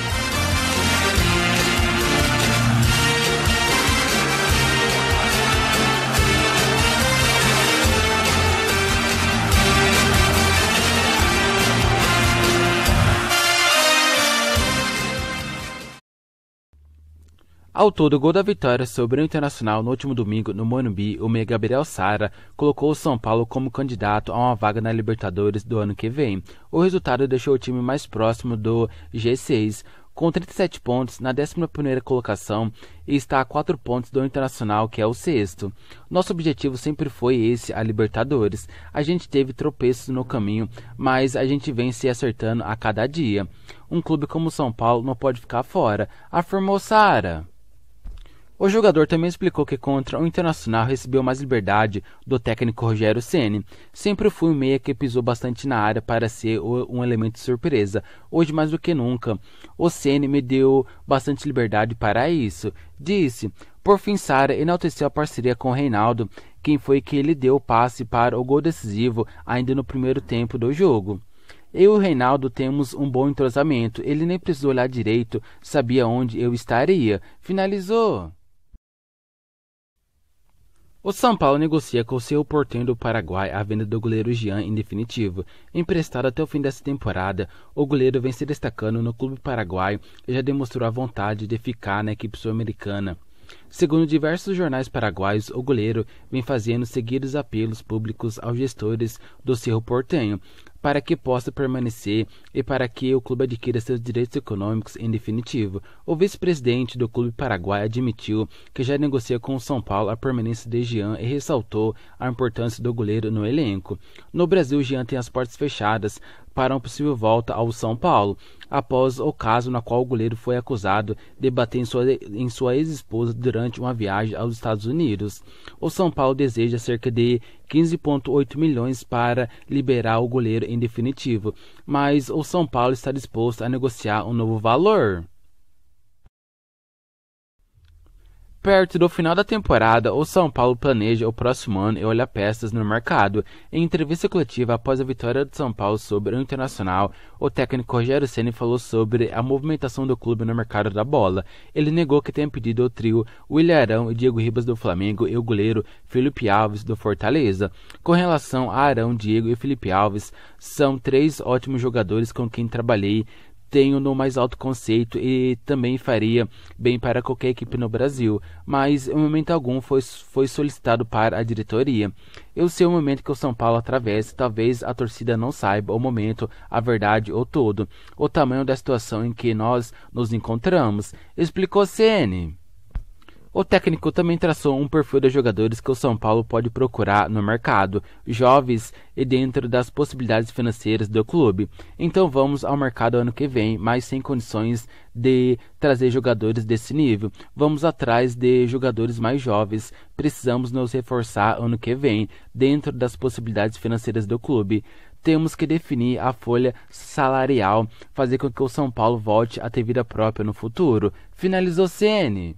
Bye. Ao todo, o gol da vitória sobre o Internacional no último domingo no Morumbi, o meia Gabriel Sara colocou o São Paulo como candidato a uma vaga na Libertadores do ano que vem. O resultado deixou o time mais próximo do G6, com 37 pontos na 11ª colocação e está a 4 pontos do Internacional, que é o sexto. Nosso objetivo sempre foi esse, a Libertadores. A gente teve tropeços no caminho, mas a gente vem se acertando a cada dia. Um clube como o São Paulo não pode ficar fora, afirmou Sara. O jogador também explicou que contra o Internacional recebeu mais liberdade do técnico Rogério Ceni. Sempre fui um meia que pisou bastante na área para ser um elemento de surpresa. Hoje mais do que nunca, o Ceni me deu bastante liberdade para isso, disse. Por fim, Sara enalteceu a parceria com Reinaldo, quem foi que lhe deu o passe para o gol decisivo ainda no primeiro tempo do jogo. Eu e o Reinaldo temos um bom entrosamento, ele nem precisou olhar direito, sabia onde eu estaria. Finalizou. O São Paulo negocia com seu portenho do Paraguai a venda do goleiro Jean em definitivo. Emprestado até o fim dessa temporada, o goleiro vem se destacando no clube paraguaio e já demonstrou a vontade de ficar na equipe sul-americana. Segundo diversos jornais paraguaios, o goleiro vem fazendo seguidos apelos públicos aos gestores do Cerro Portenho, para que possa permanecer e para que o clube adquira seus direitos econômicos em definitivo. O vice-presidente do clube paraguai admitiu que já negocia com o São Paulo a permanência de Jean e ressaltou a importância do goleiro no elenco. No Brasil, Jean tem as portas fechadas para uma possível volta ao São Paulo, após o caso na qual o goleiro foi acusado de bater em sua, em sua ex-esposa durante uma viagem aos Estados Unidos. O São Paulo deseja cerca de 15,8 milhões para liberar o goleiro em definitivo, mas o São Paulo está disposto a negociar um novo valor. Perto do final da temporada, o São Paulo planeja o próximo ano e olha peças no mercado. Em entrevista coletiva após a vitória do São Paulo sobre o Internacional, o técnico Rogério Ceni falou sobre a movimentação do clube no mercado da bola. Ele negou que tenha pedido ao trio William Arão e Diego Ribas do Flamengo e o goleiro Felipe Alves do Fortaleza. Com relação a Arão, Diego e Felipe Alves, são três ótimos jogadores com quem trabalhei tenho no mais alto conceito e também faria bem para qualquer equipe no Brasil, mas em momento algum foi, foi solicitado para a diretoria. Eu sei o momento que o São Paulo atravessa, talvez a torcida não saiba o momento, a verdade ou tudo, o tamanho da situação em que nós nos encontramos, explicou CN. O técnico também traçou um perfil de jogadores que o São Paulo pode procurar no mercado, jovens e dentro das possibilidades financeiras do clube. Então vamos ao mercado ano que vem, mas sem condições de trazer jogadores desse nível. Vamos atrás de jogadores mais jovens. Precisamos nos reforçar ano que vem, dentro das possibilidades financeiras do clube temos que definir a folha salarial, fazer com que o São Paulo volte a ter vida própria no futuro. Finalizou CN.